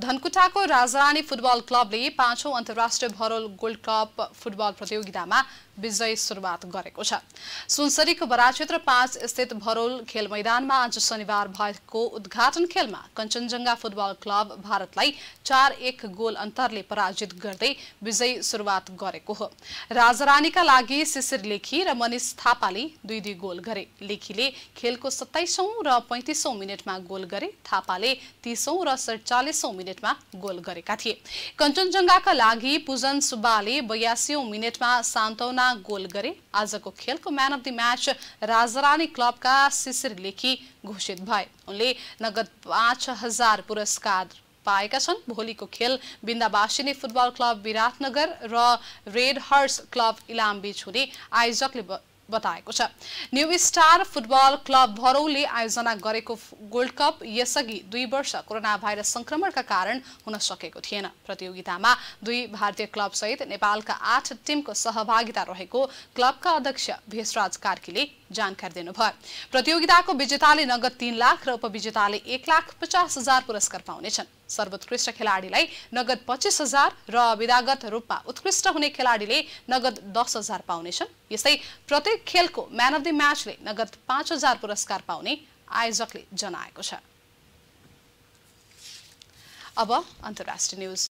धनकुटाको राजरानी football क्लबले पाँचौं अन्तर्राष्ट्रिय भरोल गोल्ड कप फुटबल प्रतियोगितामा विजय सुरुवात गरेको छ सुनसरीको बराक्षेत्र पाँच स्थित भरोल खेल मैदानमा आज शनिबार भएको उद्घाटन खेलमा कञ्चनजङ्घा फुटबल क्लब भारतलाई चार एक गोल अन्तरले पराजित गर्दै विजयी सुरुवात गरेको हो राजरानीका लागि शिशिर लेखी र मनिष थापाले दुई दुई गोल गरे लेखीले खेलको सत्ताइसौँ र पैँतिसौँ मिनटमा गोल गरे थापाले तीसौं र सडचालिसौँ मिनटमा गोल गरेका थिए कञ्चनजङ्घाका लागि पूजन सुब्बाले बयासी मिनटमा सान्तवना गोल गरे आजको खेलको man of the match Rajrani क्लबका शिशिर लेखी घोषित भए उनले नगद पाँच हजार पुरस्कार पाएका छन् भोलिको खेल बिन्दावासिनी फुटबल क्लब विराटनगर र रेड हर्स क्लब इलाम इलामबीच हुने आयोजकले बताएको छ न्यू स्टार फुटबल क्लब भरौले आयोजना गरेको गोल्ड कप यसअघि दुई वर्ष कोरोना भाइरस संक्रमणका कारण हुन सकेको थिएन प्रतियोगितामा दुई भारतीय क्लब सहित नेपालका आठ टिमको सहभागिता रहेको क्लबका अध्यक्ष भेषराज कार्कीले जानकारी दिनुभयो प्रतियोगिताको विजेताले नगद तीन लाख र उपविजेताले एक लाख पचास हजार पुरस्कार पाउनेछन् सर्वोत्कृष्ट खेलाडीलाई नगद पच्चिस हजार र विधागत रूपमा उत्कृष्ट हुने खेलाडीले नगद दस हजार पाउनेछन् यस्तै प्रत्येक खेलको म्यान अफ द म्याचले नगद पाँच हजार पुरस्कार पाउने आयोजकले जनाएको छ अब अन्तर्राष्ट्रिय न्युज